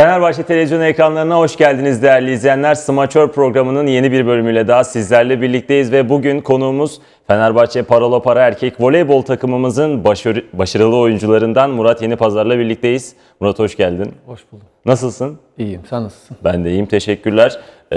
Fenerbahçe televizyon ekranlarına hoş geldiniz değerli izleyenler. Smaçör programının yeni bir bölümüyle daha sizlerle birlikteyiz ve bugün konuğumuz Fenerbahçe Parola Para Erkek Voleybol takımımızın başarı, başarılı oyuncularından Murat yeni pazarla birlikteyiz. Murat hoş geldin. Hoş bulduk. Nasılsın? İyiyim, sen nasılsın? Ben de iyiyim, teşekkürler. Ee,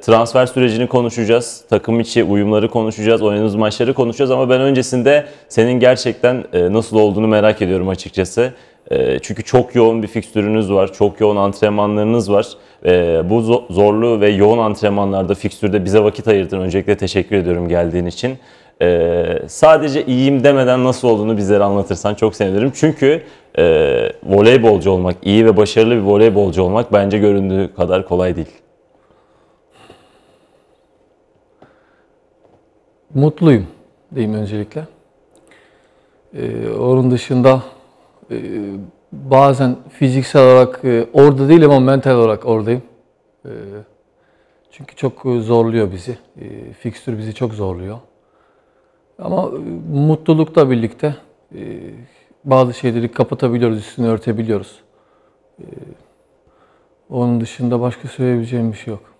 transfer sürecini konuşacağız, takım içi uyumları konuşacağız, oynadığımız maçları konuşacağız ama ben öncesinde senin gerçekten e, nasıl olduğunu merak ediyorum açıkçası. Ee, çünkü çok yoğun bir fikstürünüz var, çok yoğun antrenmanlarınız var. Ee, bu zorlu ve yoğun antrenmanlarda, fikstürde bize vakit ayırdın. Öncelikle teşekkür ediyorum geldiğin için. Ee, sadece iyiyim demeden nasıl olduğunu bizlere anlatırsan çok sevinirim. Çünkü e, voleybolcu olmak, iyi ve başarılı bir voleybolcu olmak bence göründüğü kadar kolay değil. Mutluyum diyeyim öncelikle. Ee, onun dışında ee, bazen fiziksel olarak e, orada değil ama mental olarak oradayım. Ee, çünkü çok e, zorluyor bizi. Ee, fikstür bizi çok zorluyor. Ama e, mutlulukla birlikte bazı şeyleri kapatabiliyoruz, üstünü örtebiliyoruz. Onun dışında başka söyleyebileceğim bir şey yok.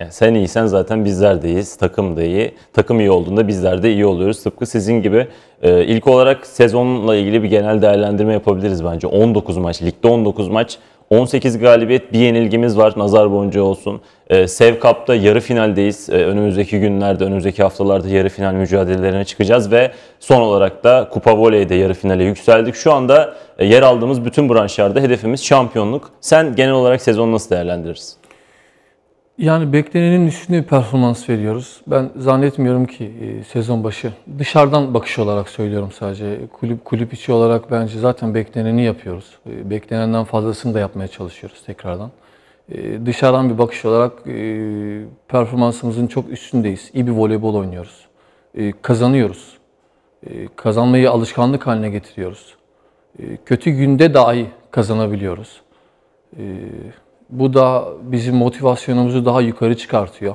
Yani sen iyisen zaten bizler de iyiyiz. Takım da iyi. Takım iyi olduğunda bizler de iyi oluyoruz. Tıpkı sizin gibi. Ee, ilk olarak sezonla ilgili bir genel değerlendirme yapabiliriz bence. 19 maç, ligde 19 maç. 18 galibiyet, bir yenilgimiz var. Nazar boncuğu olsun. Ee, Sev Cup'ta yarı finaldeyiz. Ee, önümüzdeki günlerde, önümüzdeki haftalarda yarı final mücadelelerine çıkacağız ve son olarak da Kupa Voley'de yarı finale yükseldik. Şu anda e, yer aldığımız bütün branşlarda hedefimiz şampiyonluk. Sen genel olarak sezonu nasıl değerlendirirsin? Yani beklenenin üstünde bir performans veriyoruz. Ben zannetmiyorum ki e, sezon başı. Dışarıdan bakış olarak söylüyorum sadece. Kulüp kulüp içi olarak bence zaten bekleneni yapıyoruz. E, beklenenden fazlasını da yapmaya çalışıyoruz tekrardan. E, dışarıdan bir bakış olarak e, performansımızın çok üstündeyiz. İyi bir voleybol oynuyoruz. kazanıyoruz. kazanmayı alışkanlık haline getiriyoruz. kötü günde dahi kazanabiliyoruz. E, bu da bizim motivasyonumuzu daha yukarı çıkartıyor.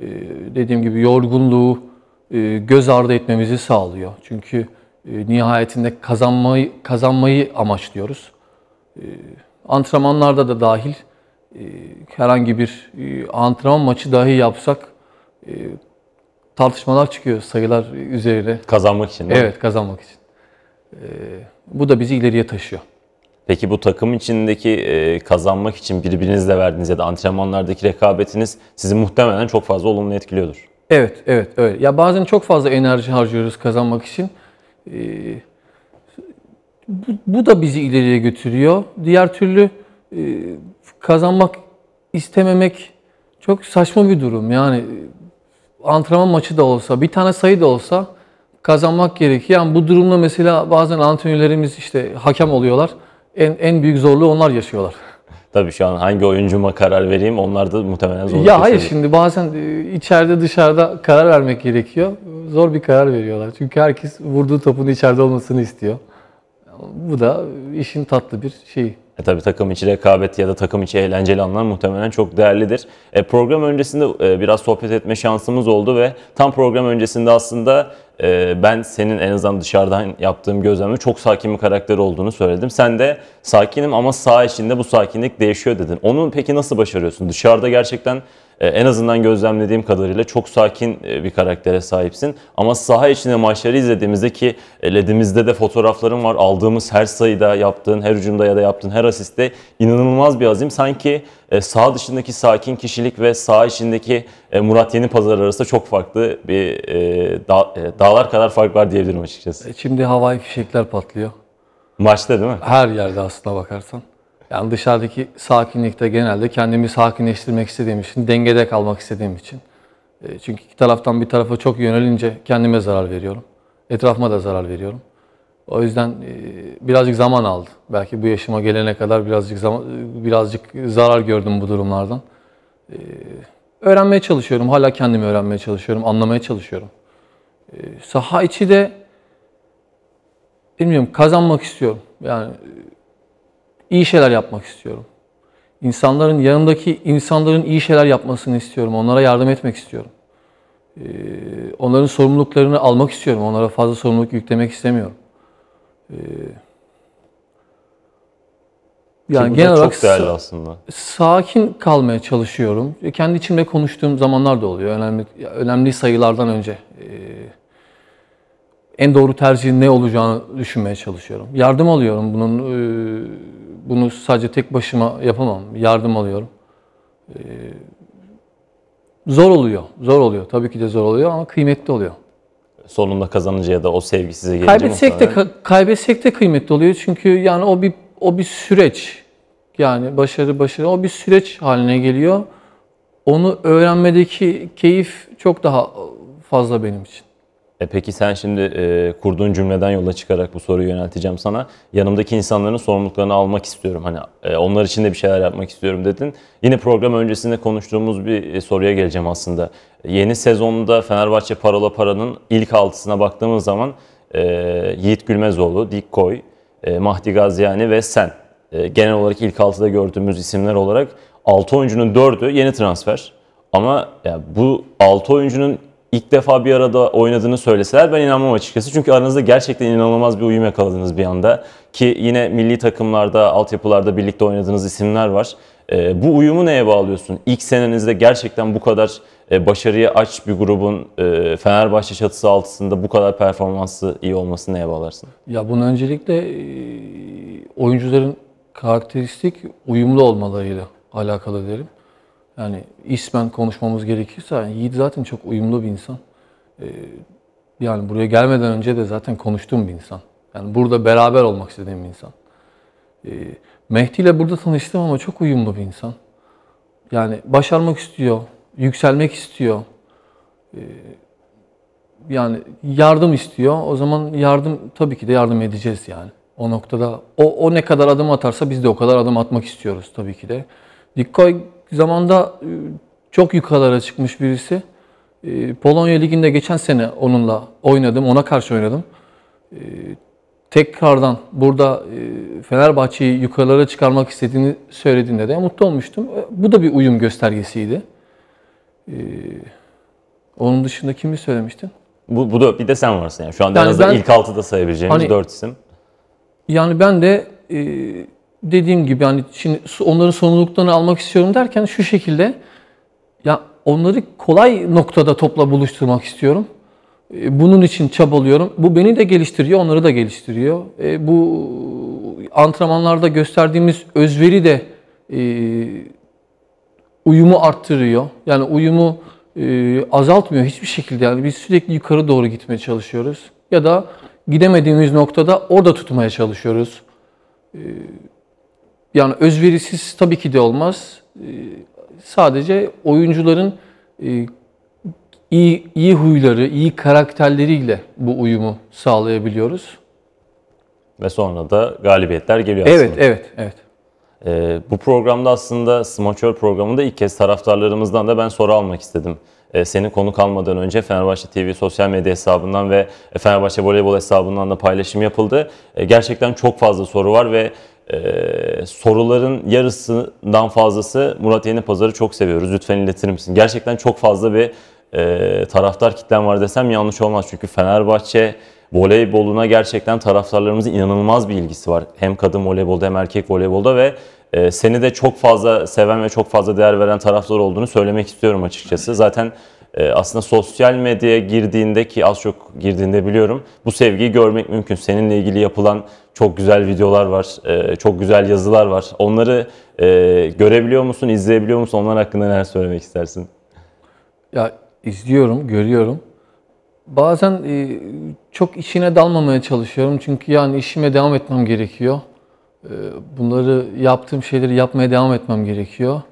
Ee, dediğim gibi yorgunluğu e, göz ardı etmemizi sağlıyor. Çünkü e, nihayetinde kazanmayı kazanmayı amaçlıyoruz. E, antrenmanlarda da dahil e, herhangi bir e, antrenman maçı dahi yapsak e, tartışmalar çıkıyor sayılar üzerine. Kazanmak için. Evet, kazanmak için. E, bu da bizi ileriye taşıyor. Peki bu takım içindeki e, kazanmak için birbirinizle verdiğiniz ya da antrenmanlardaki rekabetiniz sizi muhtemelen çok fazla olumlu etkiliyordur. Evet, evet, öyle. Ya bazen çok fazla enerji harcıyoruz kazanmak için. Ee, bu, bu da bizi ileriye götürüyor. Diğer türlü e, kazanmak istememek çok saçma bir durum. Yani e, antrenman maçı da olsa, bir tane sayı da olsa kazanmak gerekiyor. Yani bu durumda mesela bazen antrenörlerimiz işte hakem oluyorlar en en büyük zorluğu onlar yaşıyorlar. Tabii şu an hangi oyuncuma karar vereyim onlar da muhtemelen zorluk Ya hayır şimdi bazen e, içeride dışarıda karar vermek gerekiyor. Zor bir karar veriyorlar. Çünkü herkes vurduğu topun içeride olmasını istiyor. Bu da işin tatlı bir şeyi. E tabii takım içi rekabet ya da takım içi eğlenceli anlar muhtemelen çok değerlidir. E, program öncesinde e, biraz sohbet etme şansımız oldu ve tam program öncesinde aslında ee, ben senin en azından dışarıdan yaptığım gözlemle çok sakin bir karakter olduğunu söyledim. Sen de sakinim ama sağ içinde bu sakinlik değişiyor dedin. Onu peki nasıl başarıyorsun? Dışarıda gerçekten ee, en azından gözlemlediğim kadarıyla çok sakin e, bir karaktere sahipsin. Ama saha içinde maçları izlediğimizde ki e, LED'imizde de fotoğrafların var. Aldığımız her sayıda yaptığın, her hücumda ya da yaptığın her asiste inanılmaz bir azim. Sanki e, sağ dışındaki sakin kişilik ve sağ içindeki Murat Yeni Pazar arasında çok farklı bir dağlar kadar fark var diyebilirim açıkçası. Şimdi havai fişekler patlıyor. Maçta değil mi? Her yerde aslına bakarsan. Yani dışarıdaki sakinlikte genelde kendimi sakinleştirmek istediğim için, dengede kalmak istediğim için. E, çünkü iki taraftan bir tarafa çok yönelince kendime zarar veriyorum. Etrafıma da zarar veriyorum. O yüzden e, birazcık zaman aldı. Belki bu yaşıma gelene kadar birazcık zaman, birazcık zarar gördüm bu durumlardan. E, öğrenmeye çalışıyorum. Hala kendimi öğrenmeye çalışıyorum. Anlamaya çalışıyorum. Saha içi de bilmiyorum kazanmak istiyorum. Yani iyi şeyler yapmak istiyorum. İnsanların yanındaki insanların iyi şeyler yapmasını istiyorum. Onlara yardım etmek istiyorum. Ee, onların sorumluluklarını almak istiyorum. Onlara fazla sorumluluk yüklemek istemiyorum. Ee, yani genel olarak çok değerli aslında. sakin kalmaya çalışıyorum. E, kendi içimde konuştuğum zamanlar da oluyor. Önemli önemli sayılardan önce. Ee, en doğru tercihin ne olacağını düşünmeye çalışıyorum. Yardım alıyorum bunun. E, bunu sadece tek başıma yapamam. Yardım alıyorum. Ee, zor oluyor. Zor oluyor. Tabii ki de zor oluyor ama kıymetli oluyor. Sonunda kazanınca ya da o sevgi size gelince kaybetsek de kaybetsek de kıymetli oluyor. Çünkü yani o bir o bir süreç. Yani başarı başarı o bir süreç haline geliyor. Onu öğrenmedeki keyif çok daha fazla benim için. E peki sen şimdi e, kurduğun cümleden yola çıkarak bu soruyu yönelteceğim sana. Yanımdaki insanların sorumluluklarını almak istiyorum. Hani e, onlar için de bir şeyler yapmak istiyorum dedin. Yine program öncesinde konuştuğumuz bir e, soruya geleceğim aslında. Yeni sezonda Fenerbahçe Parola Para'nın ilk altısına baktığımız zaman e, Yiğit Gülmezoğlu, Dik Koy, e, Mahdi Gaziani ve sen. E, genel olarak ilk altıda gördüğümüz isimler olarak 6 oyuncunun 4'ü yeni transfer. Ama ya bu 6 oyuncunun ilk defa bir arada oynadığını söyleseler ben inanmam açıkçası. Çünkü aranızda gerçekten inanılmaz bir uyum yakaladınız bir anda. Ki yine milli takımlarda, altyapılarda birlikte oynadığınız isimler var. E, bu uyumu neye bağlıyorsun? İlk senenizde gerçekten bu kadar e, başarıya aç bir grubun e, Fenerbahçe çatısı altında bu kadar performansı iyi olması neye bağlarsın? Ya bunu öncelikle e, oyuncuların karakteristik uyumlu olmalarıyla alakalı derim. Yani ismen konuşmamız gerekirse Yiğit zaten çok uyumlu bir insan. Ee, yani buraya gelmeden önce de zaten konuştuğum bir insan. Yani burada beraber olmak istediğim bir insan. Ee, Mehdi ile burada tanıştım ama çok uyumlu bir insan. Yani başarmak istiyor, yükselmek istiyor. Ee, yani yardım istiyor. O zaman yardım tabii ki de yardım edeceğiz yani. O noktada o, o ne kadar adım atarsa biz de o kadar adım atmak istiyoruz tabii ki de. Dikkat Zamanda e, çok yukarılara çıkmış birisi. E, Polonya Ligi'nde geçen sene onunla oynadım, ona karşı oynadım. E, tekrardan burada Fenerbahçe'yi yukarılara çıkarmak istediğini söylediğinde de mutlu olmuştum. Bu da bir uyum göstergesiydi. Onun dışında kimi söylemiştin? Bu, bu da bir de sen varsın yani. Şu anda yani en azından ben, ilk altıda sayabileceğimiz hani, dört isim. Yani ben de e, dediğim gibi hani şimdi onların sorumluluklarını almak istiyorum derken şu şekilde ya onları kolay noktada topla buluşturmak istiyorum. E, bunun için çabalıyorum. Bu beni de geliştiriyor, onları da geliştiriyor. E, bu antrenmanlarda gösterdiğimiz özveri de e, uyumu arttırıyor. Yani uyumu azaltmıyor hiçbir şekilde. Yani biz sürekli yukarı doğru gitmeye çalışıyoruz. Ya da gidemediğimiz noktada orada tutmaya çalışıyoruz yani özverisiz tabii ki de olmaz. Ee, sadece oyuncuların e, iyi, iyi huyları, iyi karakterleriyle bu uyumu sağlayabiliyoruz. Ve sonra da galibiyetler geliyor aslında. Evet, evet, evet. Ee, bu programda aslında smaçör programında ilk kez taraftarlarımızdan da ben soru almak istedim. Ee, senin konuk almadan önce Fenerbahçe TV sosyal medya hesabından ve Fenerbahçe voleybol hesabından da paylaşım yapıldı. Ee, gerçekten çok fazla soru var ve ee, soruların yarısından fazlası Murat Yeni Pazarı çok seviyoruz. Lütfen iletir misin? Gerçekten çok fazla bir e, taraftar kitlen var desem yanlış olmaz. Çünkü Fenerbahçe voleyboluna gerçekten taraftarlarımızın inanılmaz bir ilgisi var. Hem kadın voleybolda hem erkek voleybolda ve e, seni de çok fazla seven ve çok fazla değer veren taraftar olduğunu söylemek istiyorum açıkçası. Zaten e, aslında sosyal medyaya girdiğinde ki az çok girdiğinde biliyorum bu sevgiyi görmek mümkün. Seninle ilgili yapılan çok güzel videolar var, e, çok güzel yazılar var. Onları e, görebiliyor musun, izleyebiliyor musun? Onlar hakkında neler söylemek istersin? Ya izliyorum, görüyorum. Bazen e, çok işine dalmamaya çalışıyorum çünkü yani işime devam etmem gerekiyor. bunları yaptığım şeyleri yapmaya devam etmem gerekiyor.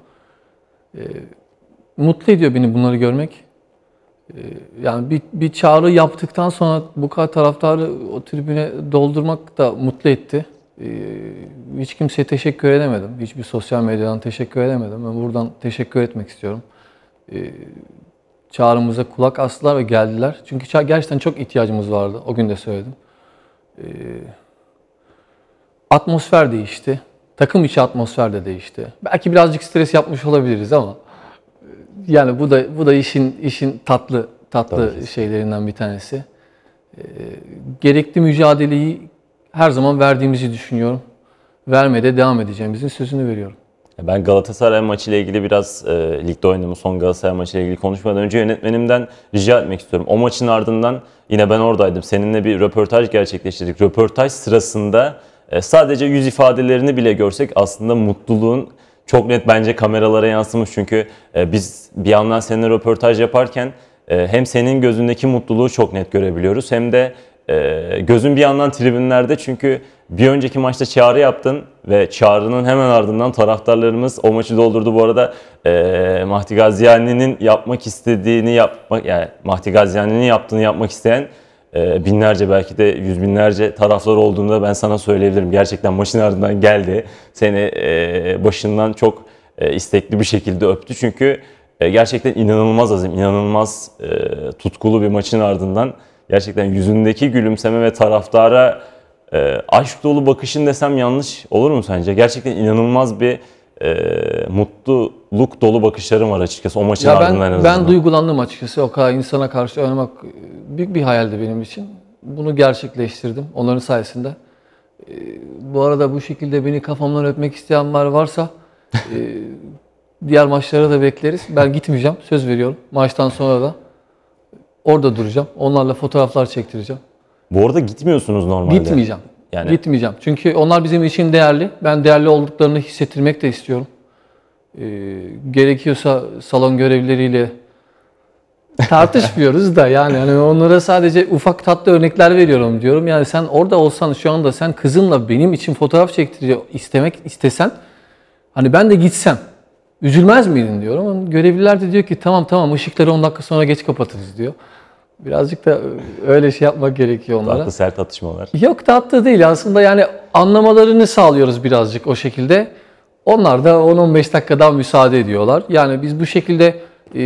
mutlu ediyor beni bunları görmek. Ee, yani bir, bir çağrı yaptıktan sonra bu kadar taraftarı o tribüne doldurmak da mutlu etti. Ee, hiç kimseye teşekkür edemedim. Hiçbir sosyal medyadan teşekkür edemedim. Ben buradan teşekkür etmek istiyorum. Ee, çağrımıza kulak astılar ve geldiler. Çünkü gerçekten çok ihtiyacımız vardı. O gün de söyledim. Atmosfer değişti. Takım içi atmosfer de değişti. Belki birazcık stres yapmış olabiliriz ama yani bu da bu da işin işin tatlı tatlı Tabii. şeylerinden bir tanesi. E, gerekli mücadeleyi her zaman verdiğimizi düşünüyorum. Vermede devam edeceğimizin sözünü veriyorum. Ben Galatasaray maçı ile ilgili biraz e, ligde oynadığım son Galatasaray maçı ile ilgili konuşmadan önce yönetmenimden rica etmek istiyorum. O maçın ardından yine ben oradaydım. Seninle bir röportaj gerçekleştirdik. Röportaj sırasında e, sadece yüz ifadelerini bile görsek aslında mutluluğun çok net bence kameralara yansımış. Çünkü e, biz bir yandan seninle röportaj yaparken e, hem senin gözündeki mutluluğu çok net görebiliyoruz hem de e, gözün bir yandan tribünlerde çünkü bir önceki maçta çağrı yaptın ve çağrının hemen ardından taraftarlarımız o maçı doldurdu. Bu arada e, Mahdi Gaziani'nin yapmak istediğini yapmak yani Mahdi Gaziani'nin yaptığını yapmak isteyen ee, binlerce belki de yüz binlerce taraflar olduğunda ben sana söyleyebilirim. Gerçekten maçın ardından geldi. Seni e, başından çok e, istekli bir şekilde öptü. Çünkü e, gerçekten inanılmaz azim, inanılmaz tutkulu bir maçın ardından gerçekten yüzündeki gülümseme ve taraftara aşk dolu bakışın desem yanlış olur mu sence? Gerçekten inanılmaz bir e, mutluluk dolu bakışlarım var açıkçası o maçın ya ben, en azından. Ben duygulandım açıkçası. O kadar insana karşı oynamak büyük bir hayaldi benim için. Bunu gerçekleştirdim onların sayesinde. E, bu arada bu şekilde beni kafamdan öpmek isteyenler varsa e, diğer maçlara da bekleriz. Ben gitmeyeceğim söz veriyorum. Maçtan sonra da orada duracağım. Onlarla fotoğraflar çektireceğim. Bu arada gitmiyorsunuz normalde. Gitmeyeceğim. Yani gitmeyeceğim. Çünkü onlar bizim için değerli. Ben değerli olduklarını hissettirmek de istiyorum. Ee, gerekiyorsa salon görevlileriyle tartışmıyoruz da yani hani onlara sadece ufak tatlı örnekler veriyorum diyorum. Yani sen orada olsan şu anda sen kızınla benim için fotoğraf çektiriyor istemek istesen hani ben de gitsem üzülmez miydin diyorum. Görevliler de diyor ki tamam tamam ışıkları 10 dakika sonra geç kapatırız diyor. Birazcık da öyle şey yapmak gerekiyor onlara. Tatlı sert atışmalar. Yok tatlı değil aslında yani anlamalarını sağlıyoruz birazcık o şekilde. Onlar da 10-15 dakikadan müsaade ediyorlar. Yani biz bu şekilde e,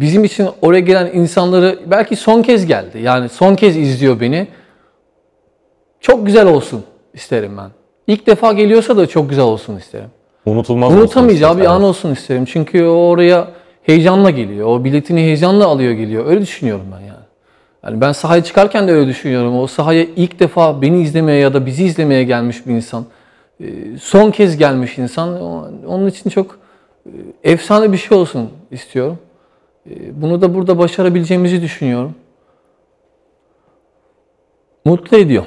bizim için oraya gelen insanları belki son kez geldi. Yani son kez izliyor beni. Çok güzel olsun isterim ben. İlk defa geliyorsa da çok güzel olsun isterim. Unutulmaz Unutamayacağı bir an olsun isterim. Çünkü oraya heyecanla geliyor. O biletini heyecanla alıyor geliyor. Öyle düşünüyorum ben yani. Yani ben sahaya çıkarken de öyle düşünüyorum. O sahaya ilk defa beni izlemeye ya da bizi izlemeye gelmiş bir insan. E, son kez gelmiş insan. Onun için çok e, efsane bir şey olsun istiyorum. E, bunu da burada başarabileceğimizi düşünüyorum. Mutlu ediyor.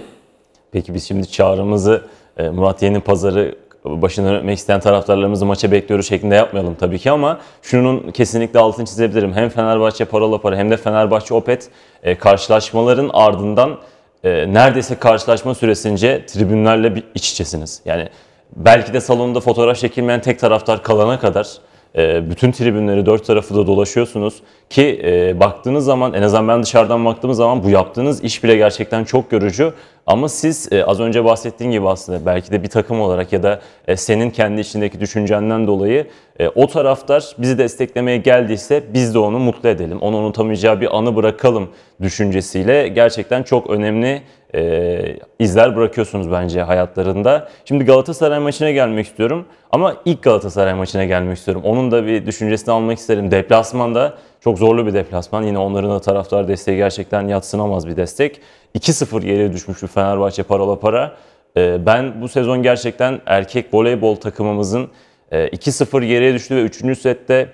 Peki biz şimdi çağrımızı Murat Yeni Pazarı başını dönmek isteyen taraftarlarımızı maça bekliyoruz şeklinde yapmayalım tabii ki ama şunun kesinlikle altını çizebilirim. Hem Fenerbahçe Parola Para hem de Fenerbahçe Opet e, karşılaşmaların ardından e, neredeyse karşılaşma süresince tribünlerle bir iç içesiniz. Yani belki de salonda fotoğraf çekilmeyen tek taraftar kalana kadar ee, bütün tribünleri dört tarafı da dolaşıyorsunuz ki e, baktığınız zaman en azından ben dışarıdan baktığımız zaman bu yaptığınız iş bile gerçekten çok görücü ama siz e, az önce bahsettiğin gibi aslında belki de bir takım olarak ya da e, senin kendi içindeki düşüncenden dolayı e, o taraftar bizi desteklemeye geldiyse biz de onu mutlu edelim. Onu unutamayacağı bir anı bırakalım düşüncesiyle gerçekten çok önemli e, izler bırakıyorsunuz bence hayatlarında. Şimdi Galatasaray maçına gelmek istiyorum ama ilk Galatasaray maçına gelmek istiyorum. Onun da bir düşüncesini almak isterim. da çok zorlu bir deplasman. Yine onların da taraftar desteği gerçekten yatsınamaz bir destek. 2-0 yere düşmüş bir Fenerbahçe parola para. E, ben bu sezon gerçekten erkek voleybol takımımızın e, 2-0 geriye düştü ve 3. sette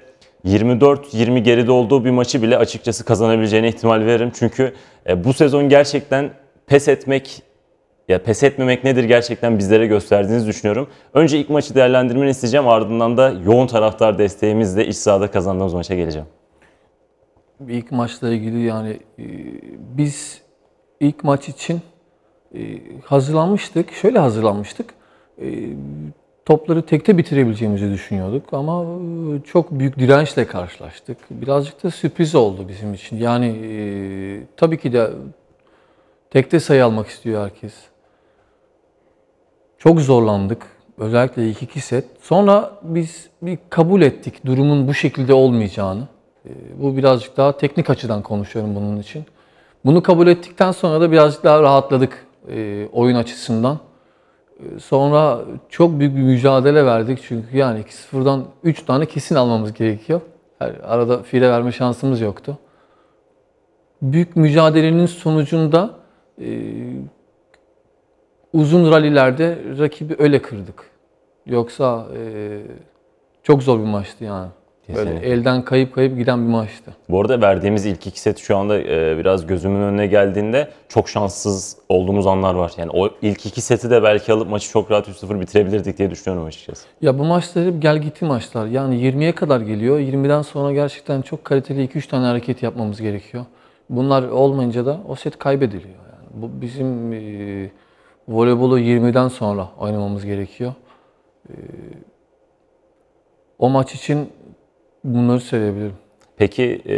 24-20 geride olduğu bir maçı bile açıkçası kazanabileceğine ihtimal veririm. Çünkü e, bu sezon gerçekten pes etmek ya pes etmemek nedir gerçekten bizlere gösterdiğinizi düşünüyorum. Önce ilk maçı değerlendirmeni isteyeceğim ardından da yoğun taraftar desteğimizle iç sahada kazandığımız maça geleceğim. İlk maçla ilgili yani e, biz ilk maç için e, hazırlanmıştık. Şöyle hazırlanmıştık. E, topları tekte bitirebileceğimizi düşünüyorduk ama çok büyük dirençle karşılaştık. Birazcık da sürpriz oldu bizim için. Yani tabii ki de Tekte sayı almak istiyor herkes. Çok zorlandık. Özellikle ilk iki set. Sonra biz bir kabul ettik durumun bu şekilde olmayacağını. Ee, bu birazcık daha teknik açıdan konuşuyorum bunun için. Bunu kabul ettikten sonra da birazcık daha rahatladık e, oyun açısından. Ee, sonra çok büyük bir mücadele verdik çünkü yani 2-0'dan 3 tane kesin almamız gerekiyor. Yani arada file verme şansımız yoktu. Büyük mücadelenin sonucunda ee, uzun rallilerde rakibi öyle kırdık. Yoksa e, çok zor bir maçtı yani. Böyle elden kayıp kayıp giden bir maçtı. Bu arada verdiğimiz ilk iki set şu anda e, biraz gözümün önüne geldiğinde çok şanssız olduğumuz anlar var. Yani o ilk iki seti de belki alıp maçı çok rahat 3-0 bitirebilirdik diye düşünüyorum açıkçası. Ya bu maçlar hep gel gitti maçlar. Yani 20'ye kadar geliyor. 20'den sonra gerçekten çok kaliteli 2-3 tane hareket yapmamız gerekiyor. Bunlar olmayınca da o set kaybediliyor bu bizim e, voleybolu 20'den sonra oynamamız gerekiyor. E, o maç için bunları söyleyebilirim. Peki e,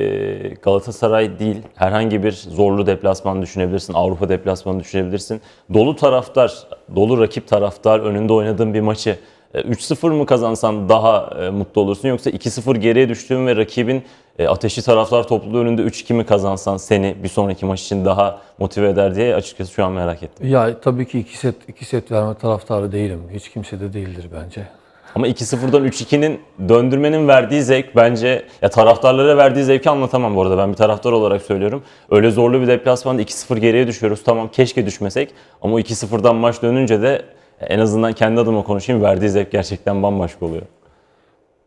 Galatasaray değil herhangi bir zorlu deplasman düşünebilirsin, Avrupa deplasmanı düşünebilirsin. Dolu taraftar, dolu rakip taraftar önünde oynadığın bir maçı 3-0 mı kazansan daha e, mutlu olursun yoksa 2-0 geriye düştüğün ve rakibin e, ateşi taraflar topluluğu önünde 3-2 mi kazansan seni bir sonraki maç için daha motive eder diye açıkçası şu an merak ettim. Ya tabii ki 2 set 2 set verme taraftarı değilim. Hiç kimse de değildir bence. Ama 2-0'dan 3-2'nin döndürmenin verdiği zevk bence ya taraftarlara verdiği zevki anlatamam bu arada. Ben bir taraftar olarak söylüyorum. Öyle zorlu bir deplasmanda 2-0 geriye düşüyoruz. Tamam keşke düşmesek ama 2-0'dan maç dönünce de en azından kendi adıma konuşayım verdiği zevk gerçekten bambaşka oluyor.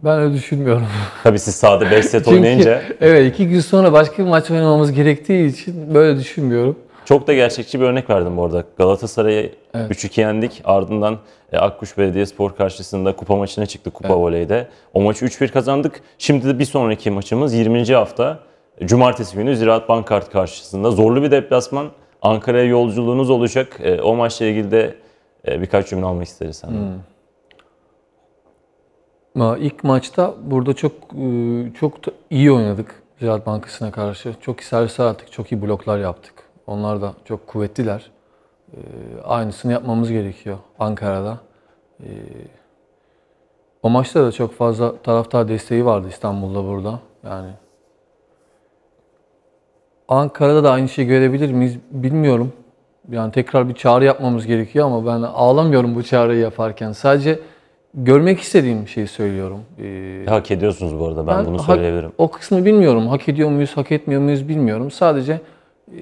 Ben öyle düşünmüyorum. Tabii siz sahada 5 set Çünkü, oynayınca. Evet iki gün sonra başka bir maç oynamamız gerektiği için böyle düşünmüyorum. Çok da gerçekçi bir örnek verdim bu arada. Galatasaray'ı evet. 3-2 yendik. Ardından e, Akkuş Belediyespor karşısında kupa maçına çıktı kupa evet. voleyde. O maçı 3-1 kazandık. Şimdi de bir sonraki maçımız 20. hafta cumartesi günü Ziraat Bankart karşısında. Zorlu bir deplasman. Ankara'ya yolculuğunuz olacak. E, o maçla ilgili de ee, birkaç cümle almak isteriz senden. Hmm. İlk maçta burada çok e, çok iyi oynadık Ziraat Bankası'na karşı. Çok iyi servis attık, çok iyi bloklar yaptık. Onlar da çok kuvvetliler. Ee, aynısını yapmamız gerekiyor Ankara'da. Ee, o maçta da çok fazla taraftar desteği vardı İstanbul'da burada. Yani Ankara'da da aynı şeyi görebilir miyiz bilmiyorum yani tekrar bir çağrı yapmamız gerekiyor ama ben ağlamıyorum bu çağrıyı yaparken. Sadece görmek istediğim şeyi söylüyorum. Ee, hak ediyorsunuz bu arada ben, ben bunu söyleyebilirim. O kısmı bilmiyorum. Hak ediyor muyuz, hak etmiyor muyuz bilmiyorum. Sadece e,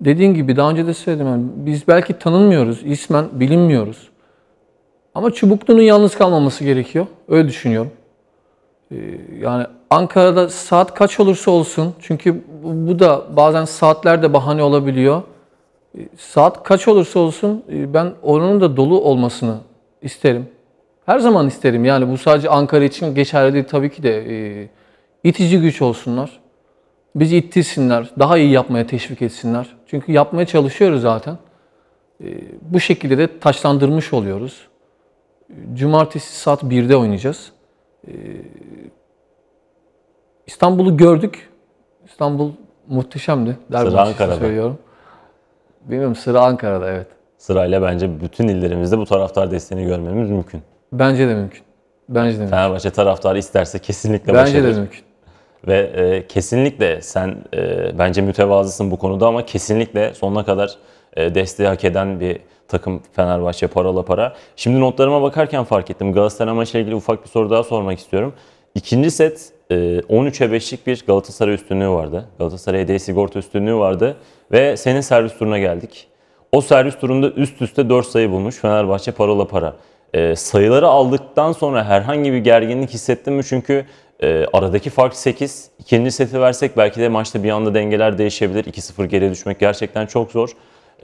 dediğin gibi daha önce de söyledim. Yani biz belki tanınmıyoruz, ismen bilinmiyoruz. Ama çubukluğunun yalnız kalmaması gerekiyor. Öyle düşünüyorum. Ee, yani Ankara'da saat kaç olursa olsun çünkü bu da bazen saatlerde bahane olabiliyor. Saat kaç olursa olsun e, ben oranın da dolu olmasını isterim. Her zaman isterim yani bu sadece Ankara için geçerli değil tabii ki de e, itici güç olsunlar. Bizi ittirsinler, daha iyi yapmaya teşvik etsinler. Çünkü yapmaya çalışıyoruz zaten. E, bu şekilde de taşlandırmış oluyoruz. Cumartesi saat 1'de oynayacağız. İstanbul'u gördük. İstanbul muhteşemdi. Der sıra Ankara'da. Söylüyorum. Bilmiyorum sıra Ankara'da evet. Sırayla bence bütün illerimizde bu taraftar desteğini görmemiz mümkün. Bence de mümkün. Bence de mümkün. Fenerbahçe taraftarı isterse kesinlikle bence başarır. Bence de mümkün. Ve e, kesinlikle sen e, bence mütevazısın bu konuda ama kesinlikle sonuna kadar e, desteği hak eden bir takım Fenerbahçe parola para. Şimdi notlarıma bakarken fark ettim. Galatasaray maçıyla ilgili ufak bir soru daha sormak istiyorum. İkinci set 13'e 5'lik bir Galatasaray üstünlüğü vardı. Galatasaray hediye sigorta üstünlüğü vardı. Ve senin servis turuna geldik. O servis turunda üst üste 4 sayı bulmuş Fenerbahçe parola para. E, sayıları aldıktan sonra herhangi bir gerginlik hissettin mi? Çünkü e, aradaki fark 8. İkinci seti versek belki de maçta bir anda dengeler değişebilir. 2-0 geriye düşmek gerçekten çok zor.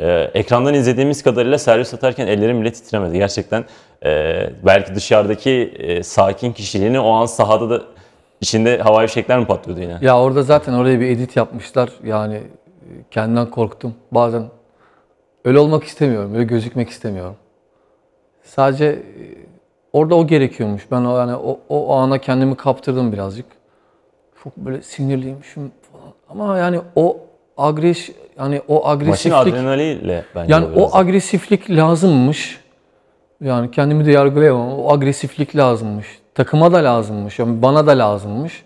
Ee, ekrandan izlediğimiz kadarıyla servis atarken ellerim bile titremedi. Gerçekten e, belki dışarıdaki e, sakin kişiliğini o an sahada da içinde havai fişekler mi patlıyordu yine? Ya orada zaten oraya bir edit yapmışlar. Yani e, kendinden korktum. Bazen öyle olmak istemiyorum. Öyle gözükmek istemiyorum. Sadece e, orada o gerekiyormuş. Ben o yani o, o ana kendimi kaptırdım birazcık. Çok böyle sinirliymişim falan. Ama yani o agres yani o agresiflik Maçın adrenaliyle bence. Yani o lazım. agresiflik lazımmış. Yani kendimi de yargılayamam. O agresiflik lazımmış. Takıma da lazımmış. Yani bana da lazımmış.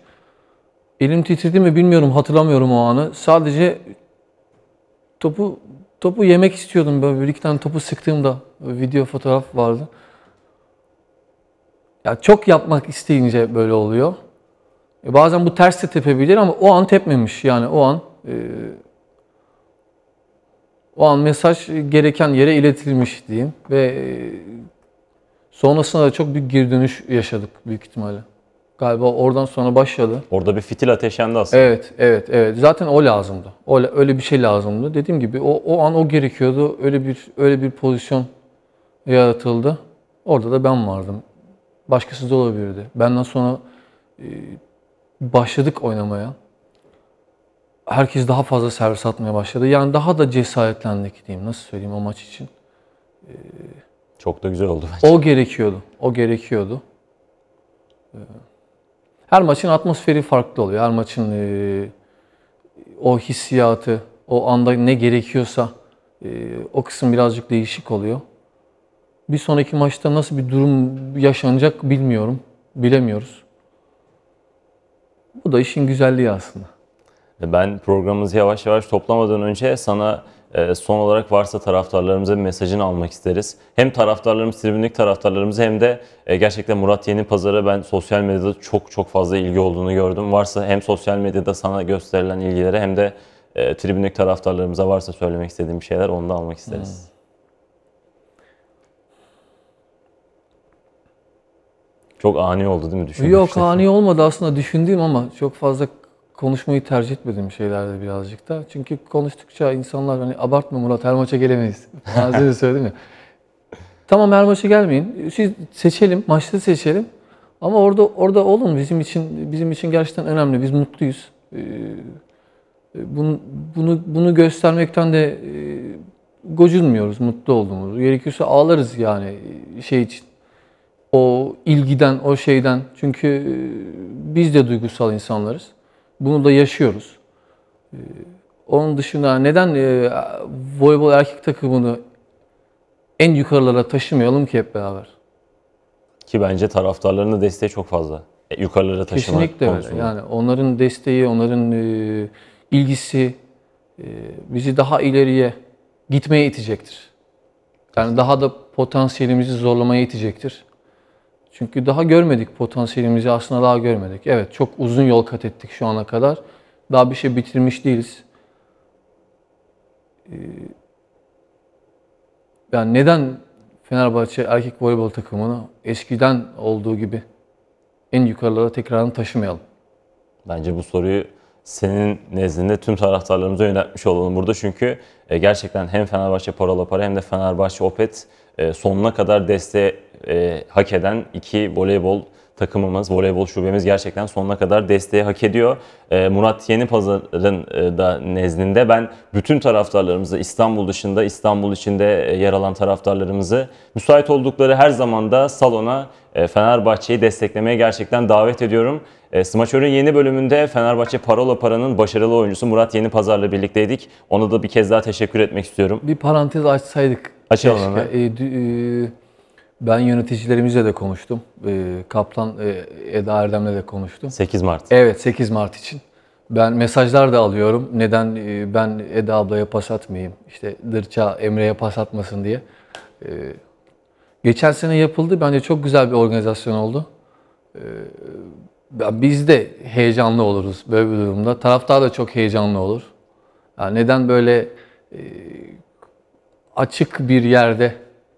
Elim titredi mi bilmiyorum. Hatırlamıyorum o anı. Sadece topu topu yemek istiyordum. Böyle bir iki tane topu sıktığımda video fotoğraf vardı. Ya çok yapmak isteyince böyle oluyor. E bazen bu ters de tepebilir ama o an tepmemiş. Yani o an ee, o an mesaj gereken yere iletilmiş diyeyim ve e, sonrasında da çok büyük geri dönüş yaşadık büyük ihtimalle. Galiba oradan sonra başladı. Orada bir fitil ateşlendi aslında. Evet, evet, evet. Zaten o lazımdı. O öyle bir şey lazımdı. Dediğim gibi o, o an o gerekiyordu. Öyle bir öyle bir pozisyon yaratıldı. Orada da ben vardım. Başkası da olabilirdi. Benden sonra e, başladık oynamaya herkes daha fazla servis atmaya başladı. Yani daha da cesaretlendik diyeyim. Nasıl söyleyeyim o maç için. Ee, Çok da güzel oldu bence. O gerekiyordu. O gerekiyordu. Ee, her maçın atmosferi farklı oluyor. Her maçın e, o hissiyatı, o anda ne gerekiyorsa e, o kısım birazcık değişik oluyor. Bir sonraki maçta nasıl bir durum yaşanacak bilmiyorum. Bilemiyoruz. Bu da işin güzelliği aslında. E, ben programımızı yavaş yavaş toplamadan önce sana e, son olarak varsa taraftarlarımıza bir mesajını almak isteriz. Hem taraftarlarımız, tribünlük taraftarlarımız hem de e, gerçekten Murat Yeni Pazarı ben sosyal medyada çok çok fazla ilgi olduğunu gördüm. Varsa hem sosyal medyada sana gösterilen ilgilere hem de tribünlük taraftarlarımıza varsa söylemek istediğim şeyler onu da almak isteriz. Hmm. Çok ani oldu değil mi? Düşünmüştüm. Yok ani olmadı aslında düşündüğüm ama çok fazla konuşmayı tercih etmedim şeylerde birazcık da. Çünkü konuştukça insanlar hani abartma Murat her maça gelemeyiz. Az önce söyledim ya. Tamam her maça gelmeyin. Siz seçelim, maçları seçelim. Ama orada orada olun bizim için bizim için gerçekten önemli. Biz mutluyuz. Ee, e, bunu bunu bunu göstermekten de e, gocunmuyoruz mutlu olduğumuz, Gerekirse ağlarız yani şey için. O ilgiden, o şeyden. Çünkü e, biz de duygusal insanlarız. Bunu da yaşıyoruz. Ee, onun dışında neden e, voleybol erkek takımını en yukarılara taşımayalım ki hep beraber? Ki bence taraftarların da desteği çok fazla. E, yukarılara taşımak Kesinlikle öyle. Yani onların desteği, onların e, ilgisi e, bizi daha ileriye gitmeye itecektir. Yani daha da potansiyelimizi zorlamaya itecektir. Çünkü daha görmedik potansiyelimizi aslında daha görmedik. Evet çok uzun yol kat ettik şu ana kadar. Daha bir şey bitirmiş değiliz. Ee, yani neden Fenerbahçe erkek voleybol takımını eskiden olduğu gibi en yukarılara tekrardan taşımayalım? Bence bu soruyu senin nezdinde tüm taraftarlarımıza yöneltmiş olalım burada. Çünkü e, gerçekten hem Fenerbahçe Paralapara hem de Fenerbahçe Opet e, sonuna kadar desteğe e, hak eden iki voleybol takımımız, voleybol şubemiz gerçekten sonuna kadar desteği hak ediyor. E, Murat Yenipazar'ın e, da nezdinde ben bütün taraftarlarımızı İstanbul dışında, İstanbul içinde e, yer alan taraftarlarımızı müsait oldukları her zaman da salona e, Fenerbahçe'yi desteklemeye gerçekten davet ediyorum. E, Smaçör'ün yeni bölümünde Fenerbahçe Parola Para'nın başarılı oyuncusu Murat Yeni Pazar'la birlikteydik. Ona da bir kez daha teşekkür etmek istiyorum. Bir parantez açsaydık. Açalım hemen. E, e, ben yöneticilerimizle de konuştum. Ee, Kaplan e, Eda Erdem'le de konuştum. 8 Mart. Evet 8 Mart için. Ben mesajlar da alıyorum. Neden e, ben Eda ablaya pas atmayayım? İşte Dırça Emre'ye pas atmasın diye. Ee, geçen sene yapıldı. Bence çok güzel bir organizasyon oldu. Ee, biz de heyecanlı oluruz böyle bir durumda. Taraftar da çok heyecanlı olur. Yani neden böyle e, açık bir yerde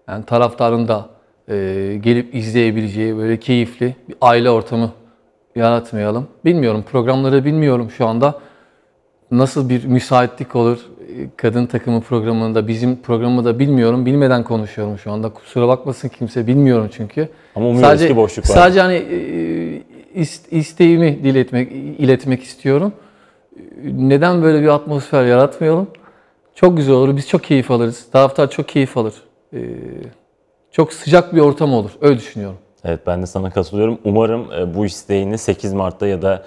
yani taraftarın da e, gelip izleyebileceği böyle keyifli bir aile ortamı yaratmayalım. Bilmiyorum programları bilmiyorum şu anda. Nasıl bir müsaitlik olur ee, kadın takımı programında bizim programı da bilmiyorum. Bilmeden konuşuyorum şu anda. Kusura bakmasın kimse bilmiyorum çünkü. Ama umuyoruz sadece, ki boşluk var. Sadece hani e, isteğimi dil etmek, iletmek istiyorum. Neden böyle bir atmosfer yaratmayalım? Çok güzel olur. Biz çok keyif alırız. Taraftar çok keyif alır. Ee, çok sıcak bir ortam olur. Öyle düşünüyorum. Evet ben de sana katılıyorum. Umarım e, bu isteğini 8 Mart'ta ya da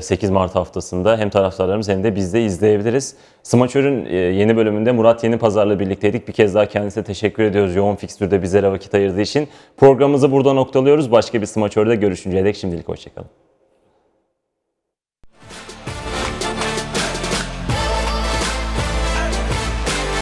8 e, Mart haftasında hem taraftarlarımız hem de biz de izleyebiliriz. Smaçör'ün e, yeni bölümünde Murat Yeni Pazar'la birlikteydik. Bir kez daha kendisine teşekkür ediyoruz yoğun fikstürde bizlere vakit ayırdığı için. Programımızı burada noktalıyoruz. Başka bir Smaçör'de görüşünceye dek şimdilik hoşçakalın.